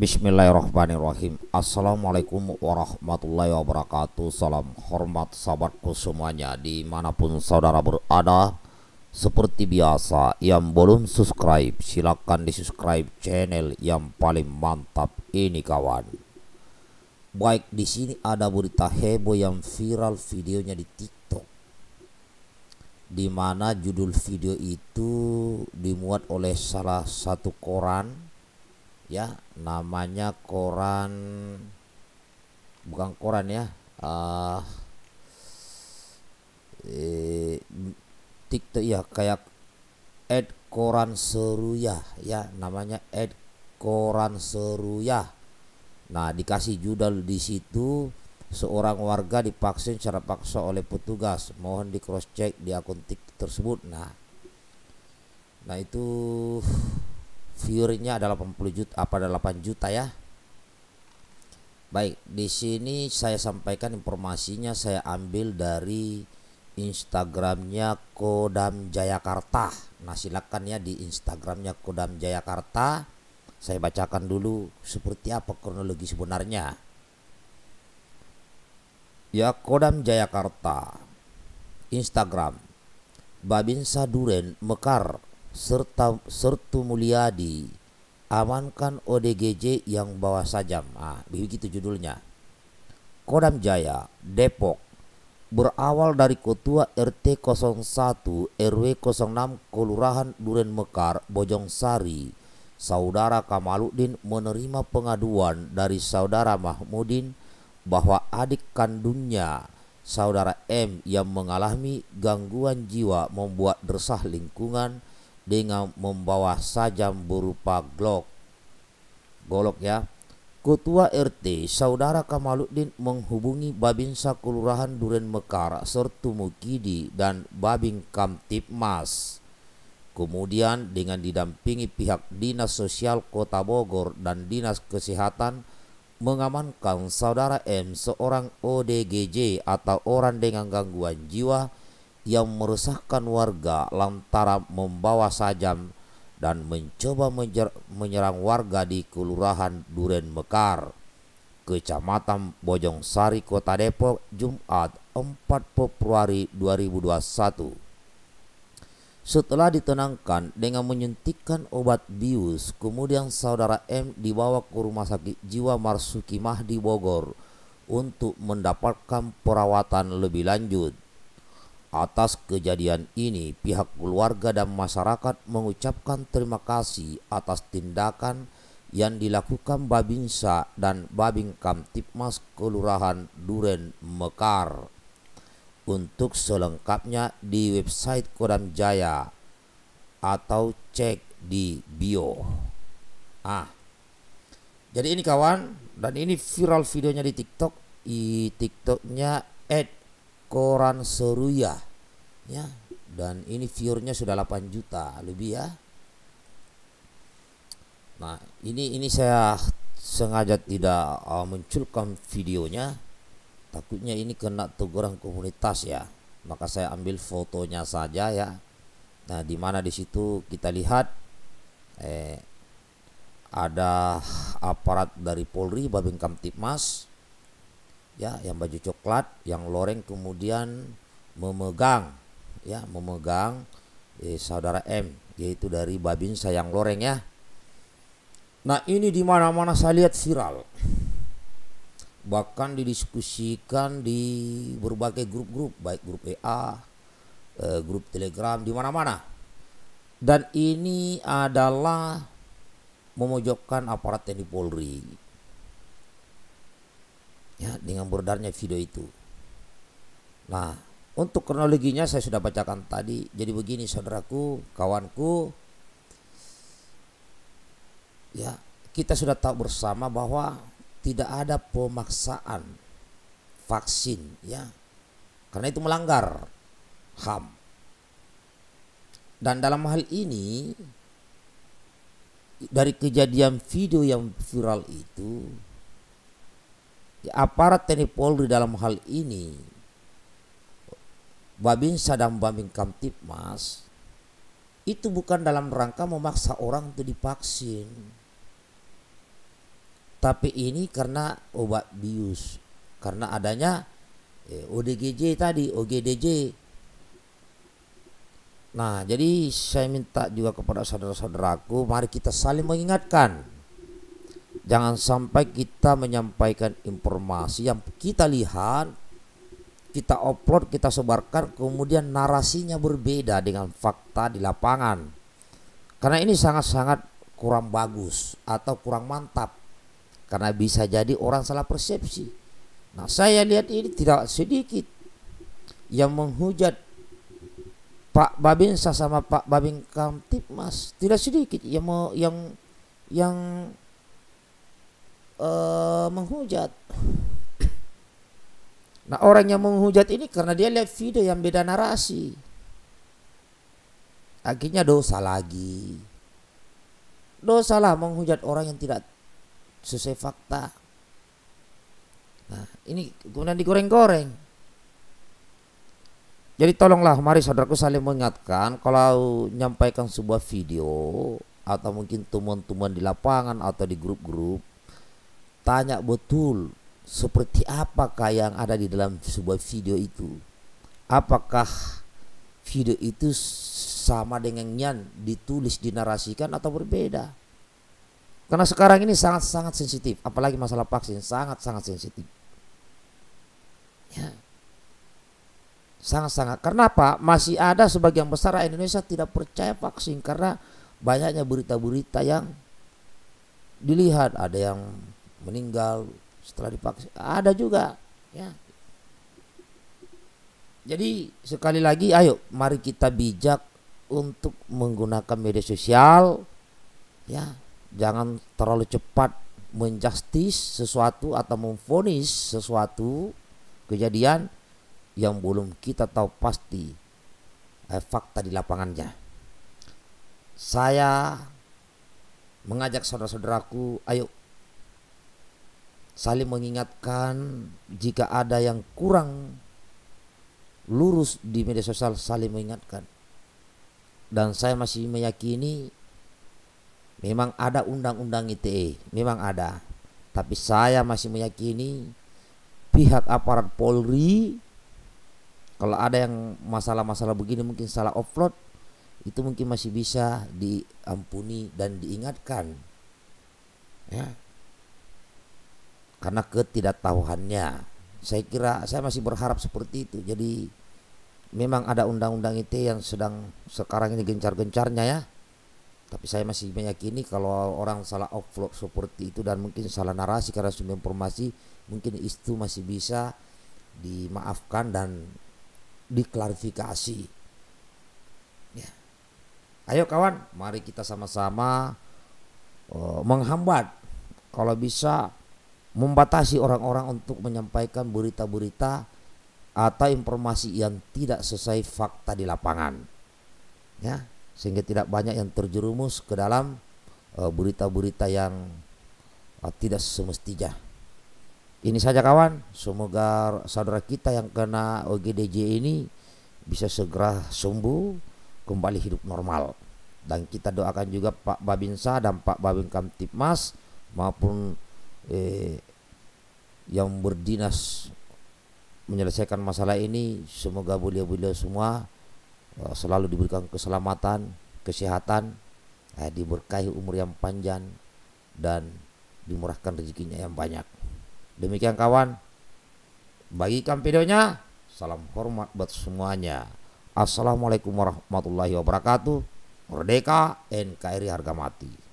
Bismillahirrahmanirrahim Assalamualaikum warahmatullahi wabarakatuh Salam hormat sahabatku semuanya Dimanapun saudara berada Seperti biasa Yang belum subscribe Silahkan di subscribe channel yang paling mantap ini kawan Baik di sini ada berita heboh yang viral videonya di tiktok Dimana judul video itu dimuat oleh salah satu koran ya namanya koran bukan koran ya uh, eh, tiktok ya kayak ad koran seruya ya namanya ad koran seruya nah dikasih judul di situ seorang warga divaksin secara paksa oleh petugas mohon di cross check di akun tiktok tersebut nah nah itu viewernya adalah 80 juta apa ada 8 juta ya baik di sini saya sampaikan informasinya saya ambil dari Instagramnya Kodam Jayakarta nah silakan ya di Instagramnya Kodam Jayakarta saya bacakan dulu seperti apa kronologi sebenarnya ya Kodam Jayakarta Instagram Babinsa Duren Mekar serta Sertu Mulyadi amankan ODGJ yang bawa sajam. Ah, begitu judulnya. Kodam Jaya, Depok. Berawal dari Ketua RT 01 RW 06 Kelurahan Duren Mekar, Sari, saudara Kamaludin menerima pengaduan dari saudara Mahmudin bahwa adik kandungnya saudara M yang mengalami gangguan jiwa membuat resah lingkungan dengan membawa sajam berupa glock golok ya Ketua RT Saudara Kamaluddin menghubungi Babinsa Kelurahan Duren Mekar serta Mukidi dan Babin Mas. Kemudian dengan didampingi pihak Dinas Sosial Kota Bogor dan Dinas Kesehatan mengamankan saudara M seorang ODGJ atau orang dengan gangguan jiwa yang merusakkan warga lantaran membawa sajam dan mencoba menyerang warga di Kelurahan Duren Mekar, Kecamatan Bojong Sari, Kota Depok, Jumat 4 Februari 2021. Setelah ditenangkan dengan menyuntikkan obat bius, kemudian saudara M dibawa ke rumah sakit jiwa Marsuki Mahdi Bogor untuk mendapatkan perawatan lebih lanjut. Atas kejadian ini, pihak keluarga dan masyarakat mengucapkan terima kasih atas tindakan yang dilakukan Babinsa dan Babinkam Kamtipmas Kelurahan Duren Mekar. Untuk selengkapnya di website Kodam Jaya atau cek di bio. Ah. Jadi ini kawan dan ini viral videonya di TikTok. Di TikToknya at koran Seruya ya dan ini viewernya sudah 8 juta lebih ya nah ini ini saya sengaja tidak uh, munculkan videonya takutnya ini kena teguran komunitas ya maka saya ambil fotonya saja ya nah di mana di situ kita lihat eh, ada aparat dari Polri Babinkamtibmas ya yang baju coklat yang loreng kemudian memegang ya memegang eh, saudara M yaitu dari Babin Sayang Loreng ya nah ini di mana mana saya lihat viral bahkan didiskusikan di berbagai grup-grup baik grup EA eh, grup Telegram di mana mana dan ini adalah memojokkan aparat TNI Polri ya dengan beredarnya video itu. Nah, untuk kronologinya saya sudah bacakan tadi. Jadi begini saudaraku, kawanku, ya kita sudah tahu bersama bahwa tidak ada pemaksaan vaksin, ya, karena itu melanggar HAM. Dan dalam hal ini dari kejadian video yang viral itu aparat TNI Polri dalam hal ini Babin dan Babin Kamtipmas itu bukan dalam rangka memaksa orang untuk divaksin tapi ini karena obat bius karena adanya eh, ODGJ tadi OGDJ nah jadi saya minta juga kepada saudara-saudaraku mari kita saling mengingatkan Jangan sampai kita menyampaikan informasi yang kita lihat, kita upload, kita sebarkan, kemudian narasinya berbeda dengan fakta di lapangan. Karena ini sangat-sangat kurang bagus atau kurang mantap. Karena bisa jadi orang salah persepsi. Nah, saya lihat ini tidak sedikit yang menghujat Pak Babinsa sama Pak Babin Kamtipmas tidak sedikit yang yang yang uh, menghujat. Nah orang yang menghujat ini karena dia lihat video yang beda narasi. Akhirnya dosa lagi. dosa lah menghujat orang yang tidak sesuai fakta. Nah ini kemudian digoreng-goreng. Jadi tolonglah mari saudaraku saling mengingatkan kalau nyampaikan sebuah video atau mungkin teman-teman di lapangan atau di grup-grup tanya betul seperti apakah yang ada di dalam sebuah video itu apakah video itu sama dengan yang ditulis dinarasikan atau berbeda karena sekarang ini sangat-sangat sensitif apalagi masalah vaksin sangat-sangat sensitif ya sangat-sangat karena apa masih ada sebagian besar Indonesia tidak percaya vaksin karena banyaknya berita-berita yang dilihat ada yang meninggal setelah dipaksa ada juga ya jadi sekali lagi ayo mari kita bijak untuk menggunakan media sosial ya jangan terlalu cepat menjustis sesuatu atau memfonis sesuatu kejadian yang belum kita tahu pasti eh, fakta di lapangannya saya mengajak saudara-saudaraku ayo saling mengingatkan jika ada yang kurang lurus di media sosial saling mengingatkan dan saya masih meyakini memang ada undang-undang ITE memang ada tapi saya masih meyakini pihak aparat Polri kalau ada yang masalah-masalah begini mungkin salah offload itu mungkin masih bisa diampuni dan diingatkan ya karena ketidaktahuannya. Saya kira saya masih berharap seperti itu. Jadi memang ada undang-undang ite yang sedang sekarang ini gencar-gencarnya ya. Tapi saya masih meyakini kalau orang salah upload seperti itu dan mungkin salah narasi karena sumber informasi mungkin itu masih bisa dimaafkan dan diklarifikasi. Ya. Ayo kawan, mari kita sama-sama uh, menghambat kalau bisa membatasi orang-orang untuk menyampaikan berita-berita atau informasi yang tidak sesuai fakta di lapangan. Ya, sehingga tidak banyak yang terjerumus ke dalam e, berita-berita uh, yang uh, tidak semestinya. Ini saja kawan, semoga saudara kita yang kena OGDJ ini bisa segera sembuh kembali hidup normal. Dan kita doakan juga Pak Babinsa dan Pak Babinkamtibmas Tipmas maupun eh, yang berdinas menyelesaikan masalah ini semoga beliau-beliau semua eh, selalu diberikan keselamatan, kesehatan, eh, diberkahi umur yang panjang dan dimurahkan rezekinya yang banyak. Demikian kawan, bagikan videonya. Salam hormat buat semuanya. Assalamualaikum warahmatullahi wabarakatuh. Merdeka NKRI harga mati.